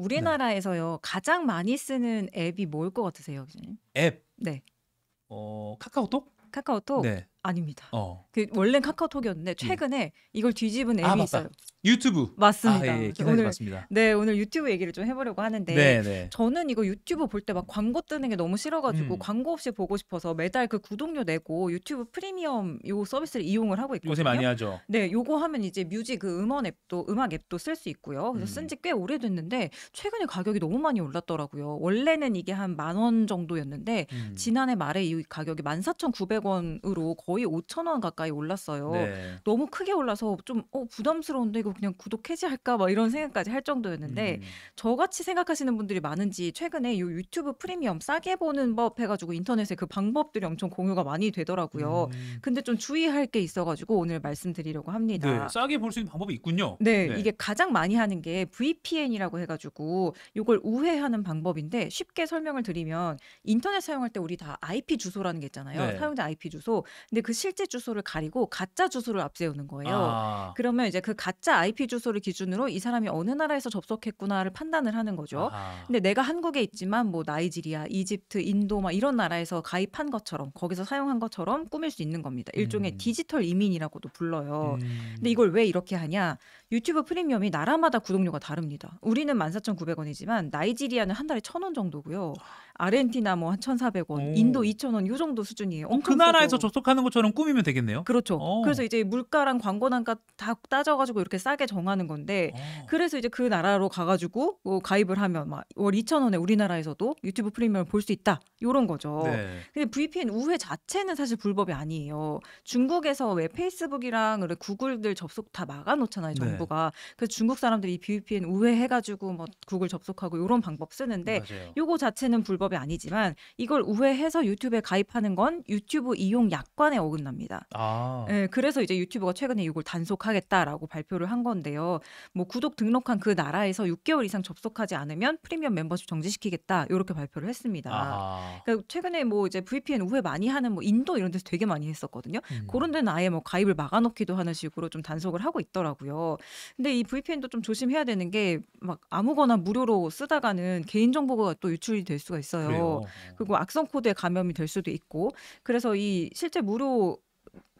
네. 우리나라에서요 가장 많이 쓰는 앱이 뭘 것 같으세요, 교수님? 앱. 네. 어 카카오톡? 카카오톡. 네. 아닙니다. 어. 그 원래 카카오톡이었는데 예. 최근에 이걸 뒤집은 아, 앱이 아, 있어요. 유튜브 맞습니다. 아, 예, 오늘 맞습니다. 네 오늘 유튜브 얘기를 좀 해보려고 하는데 네, 네. 저는 이거 유튜브 볼 때 막 광고 뜨는 게 너무 싫어가지고 음. 광고 없이 보고 싶어서 매달 그 구독료 내고 유튜브 프리미엄 요 서비스를 이용을 하고 있거든요. 요새 많이 하죠. 네 요거 하면 이제 뮤직 그 음원 앱도 음악 앱도 쓸 수 있고요. 그래서 음. 쓴지 꽤 오래됐는데 최근에 가격이 너무 많이 올랐더라고요. 원래는 이게 한만원 정도였는데 음. 지난해 말에 이 가격이 만 사천 구백 원으로 거의 5천 원 가까이 올랐어요. 네. 너무 크게 올라서 좀 어, 부담스러운데 이거 그냥 구독 해지할까 막 이런 생각까지 할 정도였는데 음. 저같이 생각하시는 분들이 많은지 최근에 요 유튜브 프리미엄 싸게 보는 법 해가지고 인터넷에 그 방법들이 엄청 공유가 많이 되더라고요. 음. 근데 좀 주의할 게 있어가지고 오늘 말씀드리려고 합니다. 네, 싸게 볼 수 있는 방법이 있군요. 네, 네, 이게 가장 많이 하는 게 VPN이라고 해가지고 이걸 우회하는 방법인데 쉽게 설명을 드리면 인터넷 사용할 때 우리 다 IP 주소라는 게 있잖아요. 네. 사용자 IP 주소. 근데 근데 그 실제 주소를 가리고 가짜 주소를 앞세우는 거예요. 아. 그러면 이제 그 가짜 IP 주소를 기준으로 이 사람이 어느 나라에서 접속했구나를 판단을 하는 거죠. 아. 근데 내가 한국에 있지만 뭐 나이지리아, 이집트, 인도 막 이런 나라에서 가입한 것처럼 거기서 사용한 것처럼 꾸밀 수 있는 겁니다. 일종의 음. 디지털 이민이라고도 불러요. 음. 근데 이걸 왜 이렇게 하냐? 유튜브 프리미엄이 나라마다 구독료가 다릅니다. 우리는 14,900원이지만 나이지리아는 한 달에 1,000원 정도고요. 아르헨티나 뭐한 1,400원, 오. 인도 2,000원 요 정도 수준이에요. 그 엄청 그 나라에서 싸죠. 접속하는 것처럼 꾸미면 되겠네요. 그렇죠. 오. 그래서 이제 물가랑 광고 난가 다 따져 가지고 이렇게 싸게 정하는 건데 오. 그래서 이제 그 나라로 가 가지고 뭐 가입을 하면 막월 2,000원에 우리나라에서도 유튜브 프리미엄을 볼 수 있다. 요런 거죠. 네. 근데 VPN 우회 자체는 사실 불법이 아니에요. 중국에서 왜 페이스북이랑 그래 구글들 접속 다 막아 놓잖아요, 네. 정부가. 네. 그래서 중국 사람들이 VPN 우회해 가지고 뭐 구글 접속하고 요런 방법 쓰는데 맞아요. 요거 자체는 불법 영업이 아니지만 이걸 우회해서 유튜브에 가입하는 건 유튜브 이용 약관에 어긋납니다. 아. 예, 그래서 이제 유튜브가 최근에 이걸 단속하겠다라고 발표를 한 건데요. 뭐 구독 등록한 그 나라에서 6개월 이상 접속하지 않으면 프리미엄 멤버십 정지시키겠다 이렇게 발표를 했습니다. 아. 그러니까 최근에 뭐 이제 VPN 우회 많이 하는 뭐 인도 이런 데서 되게 많이 했었거든요. 음. 그런 데는 아예 뭐 가입을 막아놓기도 하는 식으로 좀 단속을 하고 있더라고요. 근데 이 VPN도 좀 조심해야 되는 게 막 아무거나 무료로 쓰다가는 개인정보가 또 유출이 될 수가 있어요. 있어요. 그래요. 그리고 악성 코드에 감염이 될 수도 있고 그래서 이 실제 무료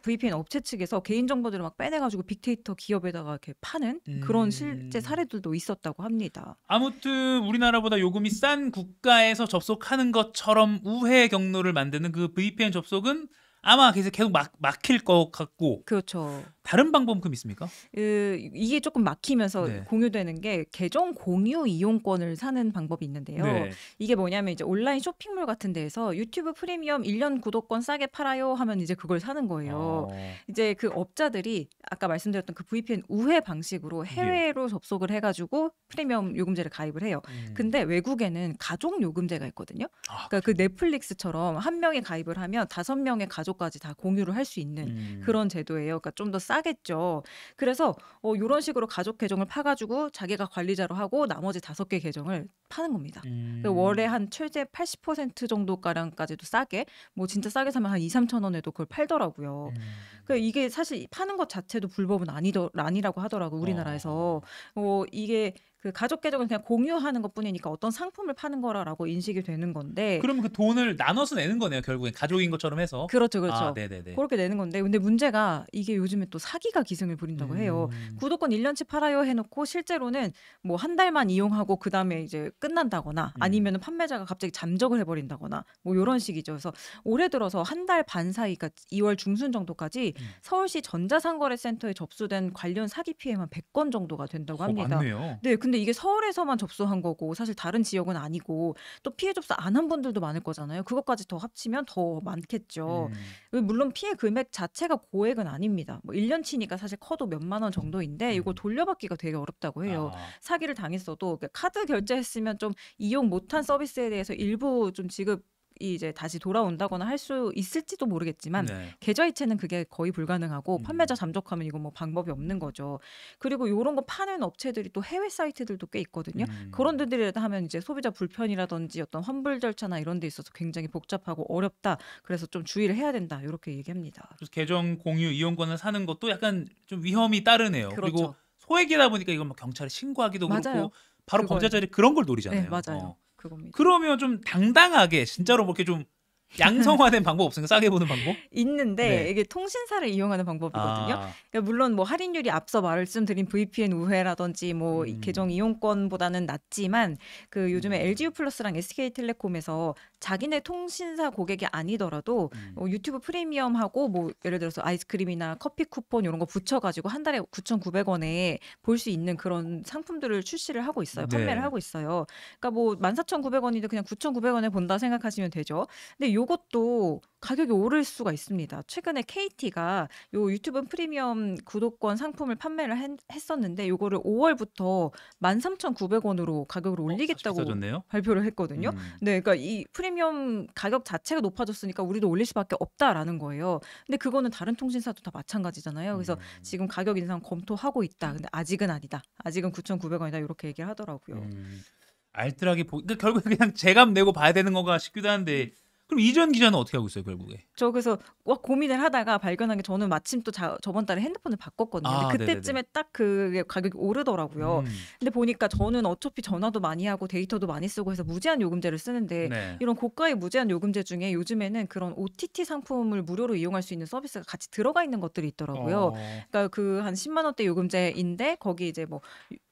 VPN 업체 측에서 개인 정보들을 막 빼내가지고 빅데이터 기업에다가 이렇게 파는 음. 그런 실제 음. 사례들도 있었다고 합니다. 아무튼 우리나라보다 요금이 싼 국가에서 접속하는 것처럼 우회 경로를 만드는 그 VPN 접속은 아마 계속 막 막힐 것 같고. 그렇죠. 다른 방법은 있습니까? 으, 이게 조금 막히면서 네. 공유되는 게 계정 공유 이용권을 사는 방법이 있는데요. 네. 이게 뭐냐면 이제 온라인 쇼핑몰 같은 데에서 유튜브 프리미엄 1년 구독권 싸게 팔아요 하면 이제 그걸 사는 거예요. 아. 이제 그 업자들이 아까 말씀드렸던 그 VPN 우회 방식으로 예. 해외로 예. 접속을 해가지고 프리미엄 요금제를 가입을 해요. 음. 근데 외국에는 가족 요금제가 있거든요. 아, 그러니까 그 넷플릭스처럼 한 명이 가입을 하면 다섯 명의 가족까지 다 공유를 할 수 있는 음. 그런 제도예요. 그러니까 좀더 싸. 하겠죠. 그래서 어, 이런 식으로 가족 계정을 파가지고 자기가 관리자로 하고 나머지 다섯 개 계정을 파는 겁니다. 그러니까 음. 월에 한 최대 80% 정도가량까지도 싸게 뭐 진짜 싸게 사면 한 2, 3천 원에도 그걸 팔더라고요. 음. 그 이게 사실 파는 것 자체도 불법은 아니더 아니라고 하더라고 우리나라에서. 어. 어 이게 그 가족 계정은 그냥 공유하는 것 뿐이니까 어떤 상품을 파는 거라라고 인식이 되는 건데. 그럼 그 돈을 나눠서 내는 거네요. 결국엔 가족인 것처럼 해서. 그렇죠, 그렇죠. 아, 네네네. 그렇게 내는 건데, 근데 문제가 이게 요즘에 또 사기가 기승을 부린다고 음. 해요. 구독권 1년치 팔아요 해놓고 실제로는 뭐 한 달만 이용하고 그 다음에 이제 끝난다거나 음. 아니면 판매자가 갑자기 잠적을 해버린다거나 뭐요런 식이죠. 그래서 올해 들어서 한 달 반 사이, 가러 그러니까 2월 중순 정도까지 음. 서울시 전자상거래센터에 접수된 관련 사기 피해만 100건 정도가 된다고 어, 합니다. 오, 많네요. 네, 근데 근데 이게 서울에서만 접수한 거고 사실 다른 지역은 아니고 또 피해 접수 안 한 분들도 많을 거잖아요. 그것까지 더 합치면 더 많겠죠. 음. 물론 피해 금액 자체가 고액은 아닙니다. 뭐 1년치니까 사실 커도 몇만 원 정도인데 음. 이거 돌려받기가 되게 어렵다고 해요. 아. 사기를 당했어도 카드 결제했으면 좀 이용 못한 서비스에 대해서 일부 좀 지급 이제 다시 돌아온다거나 할 수 있을지도 모르겠지만 네. 계좌이체는 그게 거의 불가능하고 음. 판매자 잠적하면 이건 뭐 방법이 없는 거죠. 그리고 이런 거 파는 업체들이 또 해외 사이트들도 꽤 있거든요. 음. 그런 데들이라 하면 이제 소비자 불편이라든지 어떤 환불 절차나 이런 데 있어서 굉장히 복잡하고 어렵다. 그래서 좀 주의를 해야 된다. 이렇게 얘기합니다. 그래서 계정 공유 이용권을 사는 것도 약간 좀 위험이 따르네요. 그렇죠. 그리고 소액이다 보니까 이건 뭐 경찰에 신고하기도 맞아요. 그렇고 바로 범죄자들이 그런 걸 노리잖아요. 네, 맞아요. 어. 그겁니다. 그러면 좀 당당하게 진짜로 뭐 이렇게 좀 양성화된 방법 없으니까 싸게 보는 방법? 있는데 네. 이게 통신사를 이용하는 방법이거든요. 아. 그러니까 물론 뭐 할인율이 앞서 말씀드린 VPN 우회라든지 뭐 음. 계정 이용권보다는 낮지만 그 요즘에 LGU 음. 플러스랑 SK텔레콤에서 자기네 통신사 고객이 아니더라도 음. 뭐 유튜브 프리미엄하고 뭐 예를 들어서 아이스크림이나 커피 쿠폰 이런 거 붙여가지고 한 달에 9,900원에 볼 수 있는 그런 상품들을 출시를 하고 있어요. 네. 판매를 하고 있어요. 그러니까 뭐 14,900원인데 그냥 9,900원에 본다 생각하시면 되죠. 근데 요 요것도 가격이 오를 수가 있습니다. 최근에 KT가 요 유튜브 프리미엄 구독권 상품을 판매를 했, 었는데 요거를 5월부터 13,900원으로 가격을 어, 올리겠다고 어, 발표를 했거든요. 음. 네, 그러니까 이 프리미엄 가격 자체가 높아졌으니까 우리도 올릴 수밖에 없다라는 거예요. 근데 그거는 다른 통신사도 다 마찬가지잖아요. 그래서 음. 지금 가격 인상 검토하고 있다. 근데 아직은 아니다. 아직은 9,900원이다 이렇게 얘기를 하더라고요. 음. 알뜰하게 보, 그러니까 결국 그냥 재감 내고 봐야 되는 건가 싶기도 한데 음. 그럼 이전 기자는 어떻게 하고 있어요 결국에? 저 그래서 막 고민을 하다가 발견한 게 저는 마침 또 자, 저번 달에 핸드폰을 바꿨거든요. 아, 근데 그때쯤에 딱그 가격이 오르더라고요. 음. 근데 보니까 저는 어차피 전화도 많이 하고 데이터도 많이 쓰고 해서 무제한 요금제를 쓰는데 네. 이런 고가의 무제한 요금제 중에 요즘에는 그런 OTT 상품을 무료로 이용할 수 있는 서비스가 같이 들어가 있는 것들이 있더라고요. 어. 그러니까 그 한 10만 원대 요금제인데 거기 이제 뭐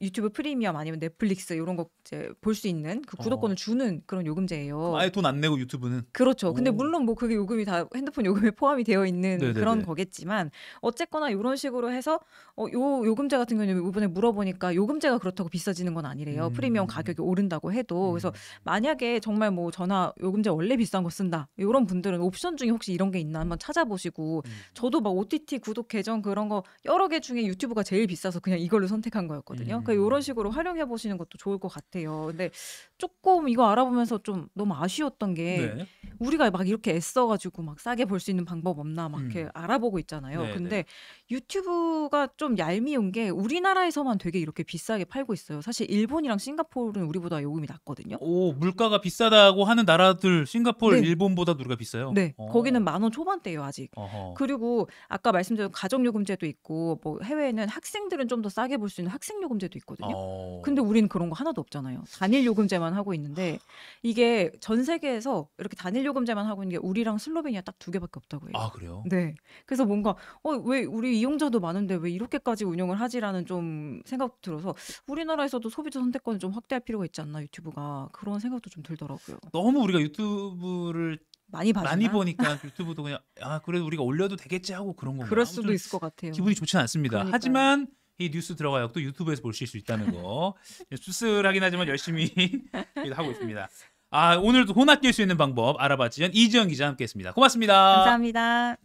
유튜브 프리미엄 아니면 넷플릭스 이런 거 이제 볼 수 있는 그 구독권을 어. 주는 그런 요금제예요. 아예 돈 안 내고 유튜브는 그런 그렇죠. 그렇죠. 어. 근데 오. 물론 뭐 그게 요금이 다 핸드폰 요금에 포함이 되어 있는 네네네. 네, 그런 네. 거겠지만 어쨌거나 이런 식으로 해서 어, 요 요금제 같은 경우는 이번에 물어보니까 요금제가 그렇다고 비싸지는 건 아니래요. 음. 프리미엄 가격이 오른다고 해도 음. 그래서 만약에 정말 뭐 전화 요금제 원래 비싼 거 쓴다 이런 분들은 옵션 중에 혹시 이런 게 있나 한번 찾아보시고 음. 저도 막 OTT 구독 계정 그런 거 여러 개 중에 유튜브가 제일 비싸서 그냥 이걸로 선택한 거였거든요. 그러니까 이런 음. 식으로 활용해 보시는 것도 좋을 것 같아요. 근데 조금 이거 알아보면서 좀 너무 아쉬웠던 게 네. 우리가 막 이렇게 애써가지고 막 싸게 볼 수 있는 방법 없나 막 이렇게 음. 알아보고 있잖아요. 네네. 네. 근데 유튜브가 좀 얄미운 게 우리나라에서만 되게 이렇게 비싸게 팔고 있어요. 사실 일본이랑 싱가포르는 우리보다 요금이 낮거든요. 오, 물가가 비싸다고 하는 나라들 싱가포르, 네. 일본보다 우리가 비싸요? 네. 어. 거기는 만 원 초반대예요, 아직. 어허. 그리고 아까 말씀드린 가정 요금제도 있고 뭐 해외에는 학생들은 좀 더 싸게 볼 수 있는 학생 요금제도 있거든요. 어. 근데 우리는 그런 거 하나도 없잖아요. 단일 요금제만 하고 있는데 이게 전 세계에서 이렇게 단일 요금제만 하고 있는 게 우리랑 슬로베니아 딱 두 개밖에 없다고 해요. 아, 그래요? 네. 그래서 뭔가 어, 왜 우리 이용자도 많은데 왜 이렇게까지 운영을 하지라는 좀 생각 들어서 우리나라에서도 소비자 선택권을 좀 확대할 필요가 있지 않나 유튜브가 그런 생각도 좀 들더라고요. 너무 우리가 유튜브를 많이 봐주 많이 보니까 유튜브도 그냥 아 그래도 우리가 올려도 되겠지 하고 그런 건가요? 그럴 수도 있을 것 같아요. 기분이 좋지는 않습니다. 그러니까요. 하지만 이 뉴스 들어가요. 또 유튜브에서 보실 수 있다는 거. 씁슬하긴 하지만 열심히 하고 있습니다. 아 오늘도 혼합될수 있는 방법 알아봤지 이지영 기자 함께했습니다. 고맙습니다. 감사합니다.